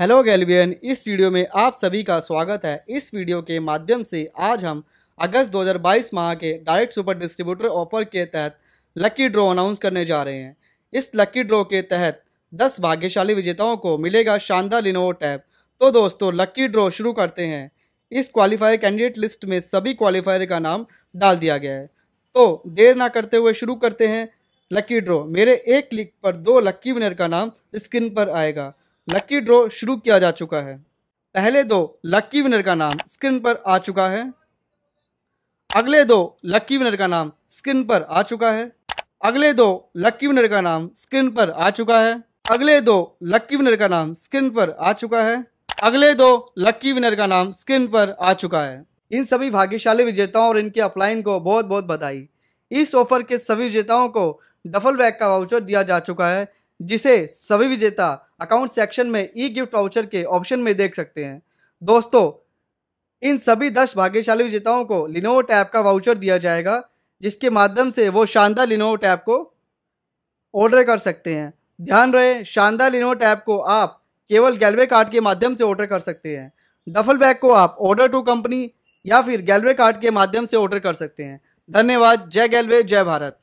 hello गैलवियन इस video में आप सभी का स्वागत है इस वीडियो के माध्यम से आज हम अगस्त 2022 माह के डायरेक्ट सुपर डिस्ट्रीब्यूटर ऑफर के तहत लकी ड्रॉ अनाउंस करने जा रहे हैं इस लकी ड्रॉ के तहत 10 भाग्यशाली विजेताओं को मिलेगा शानदार लिनोवो टैब तो दोस्तों लकी ड्रॉ शुरू करते हैं इस क्वालिफायर कैंडिडेट लिस्ट में सभी क्वालिफायर का नाम डाल दिया गया है तो देर ना करते हुए शुरू करते हैं लकी ड्रॉ मेरे एक क्लिक पर दो लक्की विनर का नाम स्क्रीन पर आएगा लकी ड्रॉ शुरू किया जा चुका है पहले दो लकी विनर का नाम स्क्रीन पर आ चुका है अगले दो लकी विनर का नाम स्क्रीन पर आ चुका है अगले दो लकी विनर का नाम स्क्रीन पर आ चुका है अगले दो लकी विनर का नाम स्क्रीन पर आ चुका है अगले दो लकी विनर का नाम स्क्रीन पर आ चुका है इन सभी भाग्यशाली विजेताओं और इनके अपलाइन को बहुत बहुत बधाई इस ऑफर के सभी विजेताओं को डफल बैग का वाउचर दिया जा चुका है जिसे सभी विजेता अकाउंट सेक्शन में ई गिफ्ट वाउचर के ऑप्शन में देख सकते हैं दोस्तों इन सभी दस भाग्यशाली विजेताओं को लिनोवो टैब का वाउचर दिया जाएगा जिसके माध्यम से वो शानदार लिनोवो टैब को ऑर्डर कर सकते हैं ध्यान रहे शानदार लिनोवो टैब को आप केवल गैलवे कार्ड के माध्यम से ऑर्डर कर सकते हैं डफल बैग को आप ऑर्डर टू कंपनी या फिर गैलवे कार्ड के माध्यम से ऑर्डर कर सकते हैं धन्यवाद जय गैलवे जय भारत